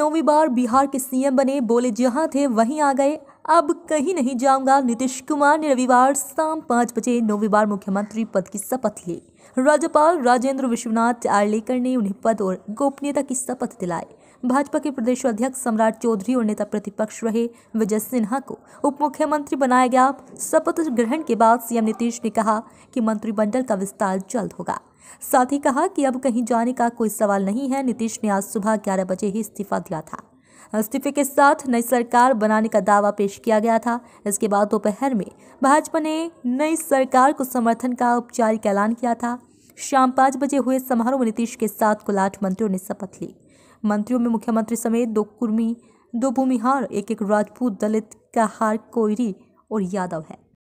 नौवीं बार बिहार के सीएम बने बोले जहां थे वहीं आ गए अब कहीं नहीं जाऊंगा नीतीश कुमार ने रविवार शाम पाँच बजे नौवीं बार मुख्यमंत्री पद की शपथ ली राज्यपाल राजेंद्र विश्वनाथ आर्लेकर ने उन्हें पद और गोपनीयता की शपथ दिलाई भाजपा के प्रदेश अध्यक्ष सम्राट चौधरी और नेता प्रतिपक्ष रहे विजय सिन्हा को उप मुख्यमंत्री बनाया गया शपथ ग्रहण के बाद सीएम नीतीश ने कहा कि मंत्रिमंडल का विस्तार जल्द होगा साथ ही कहा कि अब कहीं जाने का कोई सवाल नहीं है नीतीश ने आज सुबह ग्यारह बजे ही इस्तीफा दिया था इस्तीफे के साथ नई सरकार बनाने का दावा पेश किया गया था इसके बाद दोपहर में भाजपा ने नई सरकार को समर्थन का औपचारिक ऐलान किया था शाम पाँच बजे हुए समारोह में नीतीश के साथ कुल आठ मंत्रियों ने शपथ ली मंत्रियों में मुख्यमंत्री समेत दो कुर्मी दो भूमिहार एक एक राजपूत दलित का हार कोयरी और यादव है